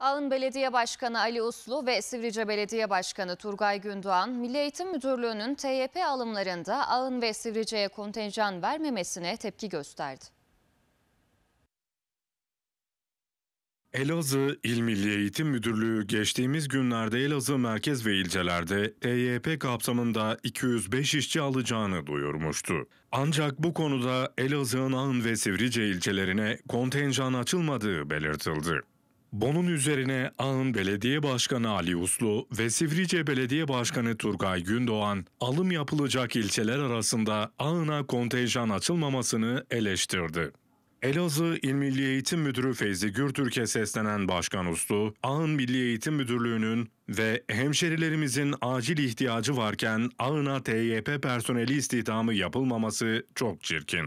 Ağın Belediye Başkanı Ali Uslu ve Sivrice Belediye Başkanı Turgay Gündoğan, Milli Eğitim Müdürlüğü'nün TYP alımlarında Ağın ve Sivrice'ye kontenjan vermemesine tepki gösterdi. Elazığ İl Milli Eğitim Müdürlüğü geçtiğimiz günlerde Elazığ merkez ve ilçelerde TYP kapsamında 205 işçi alacağını duyurmuştu. Ancak bu konuda Elazığ'ın Ağın ve Sivrice ilçelerine kontenjan açılmadığı belirtildi. Bunun üzerine Ağın Belediye Başkanı Ali Uslu ve Sivrice Belediye Başkanı Turgay Gündoğan alım yapılacak ilçeler arasında Ağın'a kontenjan açılmamasını eleştirdi. Elazığ İl Milli Eğitim Müdürü Feyzi Gürtürk'e seslenen Başkan Uslu, Ağın Milli Eğitim Müdürlüğü'nün ve hemşerilerimizin acil ihtiyacı varken Ağın'a TYP personeli istihdamı yapılmaması çok çirkin.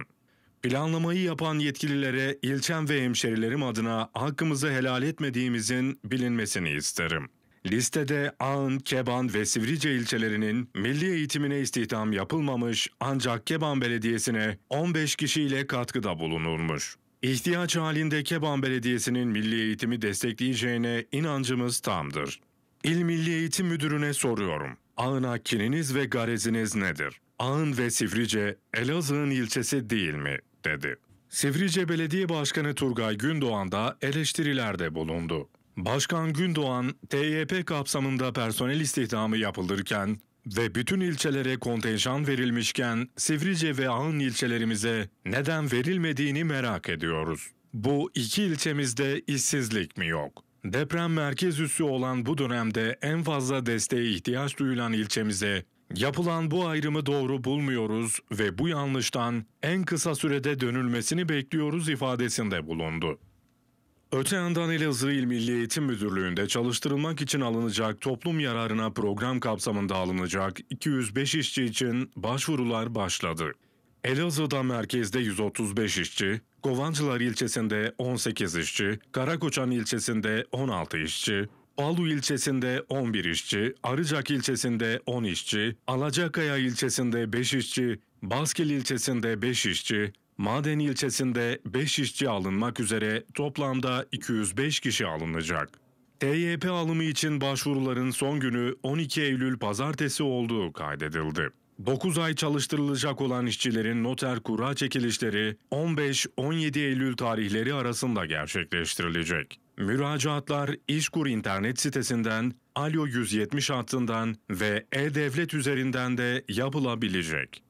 Planlamayı yapan yetkililere ilçem ve hemşerilerim adına hakkımızı helal etmediğimizin bilinmesini isterim. Listede Ağın, Keban ve Sivrice ilçelerinin milli eğitimine istihdam yapılmamış ancak Keban Belediyesi'ne 15 kişiyle katkıda bulunulmuş. İhtiyaç halinde Keban Belediyesi'nin milli eğitimi destekleyeceğine inancımız tamdır. İl Milli Eğitim Müdürü'ne soruyorum. Ağın kininiz ve gareziniz nedir? Ağın ve Sivrice Elazığ'ın ilçesi değil mi? dedi. Sivrice Belediye Başkanı Turgay Gündoğan da eleştirilerde bulundu. Başkan Gündoğan, TYP kapsamında personel istihdamı yapılırken ve bütün ilçelere kontenjan verilmişken Sivrice ve Ahın ilçelerimize neden verilmediğini merak ediyoruz. Bu iki ilçemizde işsizlik mi yok? Deprem merkez üssü olan bu dönemde en fazla desteğe ihtiyaç duyulan ilçemize Yapılan bu ayrımı doğru bulmuyoruz ve bu yanlıştan en kısa sürede dönülmesini bekliyoruz ifadesinde bulundu. Öte yandan Elazığ İl Milli Eğitim Müdürlüğü'nde çalıştırılmak için alınacak toplum yararına program kapsamında alınacak 205 işçi için başvurular başladı. Elazığ'da merkezde 135 işçi, Kovancılar ilçesinde 18 işçi, Karakoçan ilçesinde 16 işçi, Alu ilçesinde 11 işçi, Arıcak ilçesinde 10 işçi, Alacakaya ilçesinde 5 işçi, Baskil ilçesinde 5 işçi, Maden ilçesinde 5 işçi alınmak üzere toplamda 205 kişi alınacak. TYP alımı için başvuruların son günü 12 Eylül pazartesi olduğu kaydedildi. 9 ay çalıştırılacak olan işçilerin noter kura çekilişleri 15-17 Eylül tarihleri arasında gerçekleştirilecek. Müracaatlar İşkur internet sitesinden, Alyo 170 hattından ve e-devlet üzerinden de yapılabilecek.